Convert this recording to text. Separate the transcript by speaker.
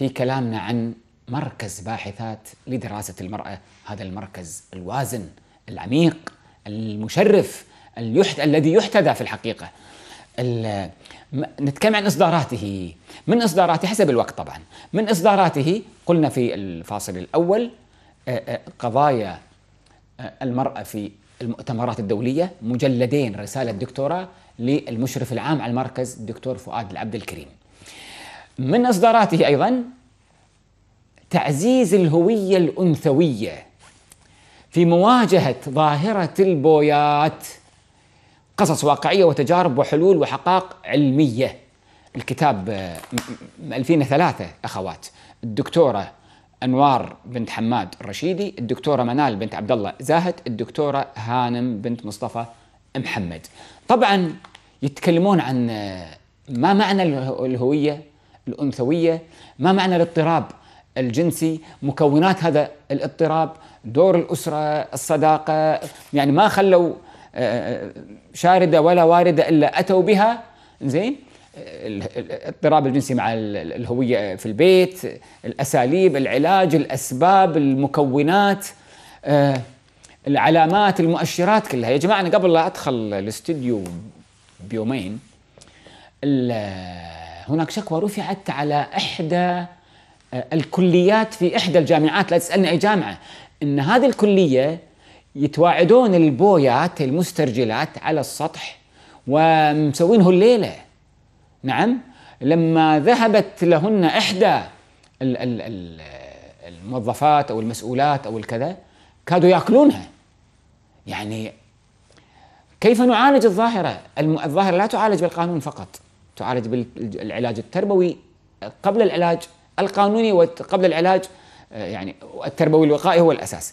Speaker 1: في كلامنا عن مركز باحثات لدراسة المرأة هذا المركز الوازن العميق المشرف اليحت... الذي يحتذى في الحقيقة ال... نتكلم عن إصداراته من إصداراته حسب الوقت طبعا من إصداراته قلنا في الفاصل الأول قضايا المرأة في المؤتمرات الدولية مجلدين رسالة دكتوراه للمشرف العام على المركز الدكتور فؤاد العبد الكريم من اصداراته ايضا تعزيز الهويه الانثويه في مواجهه ظاهره البويات قصص واقعيه وتجارب وحلول وحقائق علميه الكتاب 2003 آه، اخوات الدكتوره انوار بنت حماد الرشيدي، الدكتوره منال بنت عبد الله زاهد، الدكتوره هانم بنت مصطفى محمد. طبعا يتكلمون عن آه، ما معنى الهويه الأنثوية ما معنى الاضطراب الجنسي مكونات هذا الاضطراب دور الأسرة الصداقة يعني ما خلوا آه، آه، شاردة ولا واردة إلا أتوا بها زين الاضطراب الجنسي مع الهوية في البيت الأساليب العلاج الأسباب المكونات آه، العلامات المؤشرات كلها يا جماعة أنا قبل لا أدخل الاستديو بيومين هناك شكوى رفعت على إحدى آه، الكليات في إحدى الجامعات لا تسألني أي جامعة أن هذه الكلية يتواعدون البويات المسترجلات على السطح ومسوينه الليلة نعم لما ذهبت لهن إحدى الموظفات أو المسؤولات أو الكذا كادوا ياكلونها يعني كيف نعالج الظاهرة الظاهرة لا تعالج بالقانون فقط تعالج بالعلاج التربوي قبل العلاج القانوني وقبل العلاج آه، يعني التربوي الوقائي هو الأساس